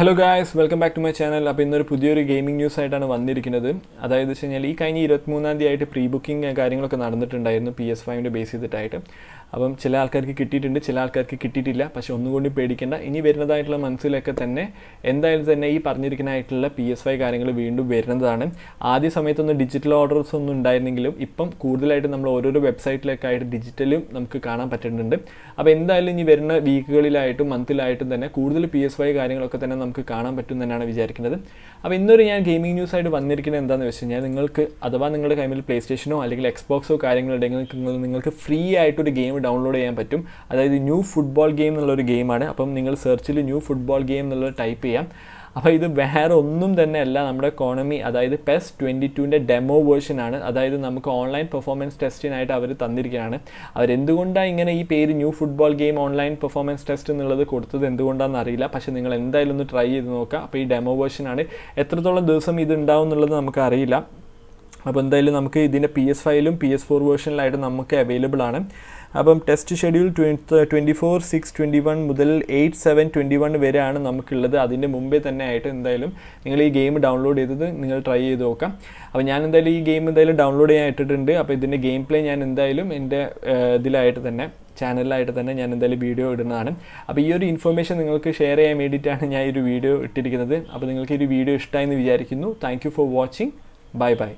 hello guys welcome back to my channel അപ്പോൾ ഇന്നൊരു പുതിയൊരു ഗെയിമിംഗ് ന്യൂസ് ആയിട്ടാണ് വന്നിരിക്കുന്നത് അതായത് വെച്ച് കഴിഞ്ഞാൽ ഈ കഴിഞ്ഞ ഇരുപത്തിമൂന്നാം തീയതി ആയിട്ട് പ്രീ ബുക്കിംഗ് കാര്യങ്ങളൊക്കെ നടന്നിട്ടുണ്ടായിരുന്നു പി എസ് ഫൈവിൻ്റെ ബേസ് ചെയ്തിട്ടായിട്ട് അപ്പം ചില ആൾക്കാർക്ക് കിട്ടിയിട്ടുണ്ട് ചില ആൾക്കാർക്ക് കിട്ടിയിട്ടില്ല പക്ഷേ ഒന്നുകൊണ്ട് പേടിക്കേണ്ട ഇനി വരുന്നതായിട്ടുള്ള മനസ്സിലൊക്കെ തന്നെ എന്തായാലും തന്നെ ഈ പറഞ്ഞിരിക്കുന്നതായിട്ടുള്ള പി എസ് ഫൈവ് കാര്യങ്ങൾ വീണ്ടും വരുന്നതാണ് ആദ്യ സമയത്തൊന്നും ഡിജിറ്റൽ ഓർഡേഴ്സ് ഒന്നും ഉണ്ടായിരുന്നെങ്കിലും ഇപ്പം കൂടുതലായിട്ട് നമ്മൾ ഓരോരോ വെബ്സൈറ്റിലൊക്കെ ആയിട്ട് ഡിജിറ്റലും നമുക്ക് കാണാൻ പറ്റുന്നുണ്ട് അപ്പോൾ എന്തായാലും ഇനി വരുന്ന വീക്കുകളിലായിട്ടും മന്തിലായിട്ടും തന്നെ കൂടുതൽ പി എസ് ഫൈവ് കാര്യങ്ങളൊക്കെ തന്നെ നമുക്ക് കാണാൻ പറ്റും തന്നെയാണ് വിചാരിക്കുന്നത് അപ്പോൾ ഇന്നൊരു ഞാൻ ഗെയിമിംഗ് ന്യൂസ് ആയിട്ട് വന്നിരിക്കുന്നത് എന്താണെന്ന് വെച്ച് കഴിഞ്ഞാൽ നിങ്ങൾക്ക് അഥവാ നിങ്ങളുടെ കൈമിൽ പ്ലേ സ്റ്റേഷനോ അല്ലെങ്കിൽ എക്സ്ബോക്സോ കാര്യങ്ങളുണ്ടെങ്കിൽ നിങ്ങൾക്ക് ഫ്രീ ആയിട്ടൊരു ഗെയിം ഡൗൺലോഡ് ചെയ്യാൻ പറ്റും അതായത് ന്യൂ ഫുട്ബോൾ ഗെയിം എന്നുള്ളൊരു ഗെയിമാണ് അപ്പം നിങ്ങൾ സെർച്ചിൽ ന്യൂ ഫുട്ബോൾ ഗെയിം എന്നുള്ളത് ടൈപ്പ് ചെയ്യാം അപ്പോൾ ഇത് വേറെ ഒന്നും തന്നെ അല്ല നമ്മുടെ എക്കോണമി അതായത് പെസ് ട്വൻറ്റി ടുവിൻ്റെ ഡെമോ വേർഷനാണ് അതായത് നമുക്ക് ഓൺലൈൻ പെർഫോമൻസ് ടെസ്റ്റിനായിട്ട് അവർ തന്നിരിക്കുകയാണ് അവരെന്തുകൊണ്ടാണ് ഇങ്ങനെ ഈ പേര് new football game online performance test എന്നുള്ളത് കൊടുത്തത് എന്തുകൊണ്ടാണെന്ന് അറിയില്ല പക്ഷേ നിങ്ങൾ എന്തായാലും ഒന്ന് ട്രൈ ചെയ്ത് നോക്കുക അപ്പോൾ ഈ ഡെമോ വേർഷനാണ് എത്രത്തോളം ദിവസം ഇത് ഉണ്ടാവും എന്നുള്ളത് നമുക്ക് അറിയില്ല അപ്പോൾ എന്തായാലും നമുക്ക് ഇതിൻ്റെ പി എസ് ഫൈലും പി എസ് ഫോർ വേർഷനിലായിട്ട് നമുക്ക് അവൈലബിൾ ആണ് അപ്പം test schedule twenty four six twenty one മുതൽ എയ്റ്റ് സെവൻ ട്വൻറ്റി വൺ വരെയാണ് നമുക്കുള്ളത് അതിൻ്റെ മുമ്പേ തന്നെ ആയിട്ട് എന്തായാലും നിങ്ങൾ ഈ ഗെയിം ഡൗൺലോഡ് ചെയ്തത് നിങ്ങൾ ട്രൈ ചെയ്ത് നോക്കാം അപ്പോൾ ഞാൻ എന്തായാലും ഈ ഗെയിം എന്തായാലും ഡൗൺലോഡ് ചെയ്യാൻ ഇട്ടിട്ടുണ്ട് അപ്പോൾ ഇതിൻ്റെ ഗെയിം പ്ലേ ഞാൻ എന്തായാലും എൻ്റെ ഇതിലായിട്ട് തന്നെ ചാനലിലായിട്ട് തന്നെ ഞാൻ എന്തായാലും വീഡിയോ ഇടുന്നതാണ് അപ്പോൾ ഈ ഒരു ഇൻഫർമേഷൻ നിങ്ങൾക്ക് ഷെയർ ചെയ്യാൻ വേണ്ടിയിട്ടാണ് ഞാൻ ഈ ഒരു വീഡിയോ ഇട്ടിരിക്കുന്നത് അപ്പോൾ നിങ്ങൾക്ക് ഈ ഒരു വീഡിയോ ഇഷ്ടമായി എന്ന് വിചാരിക്കുന്നു thank for watching bye by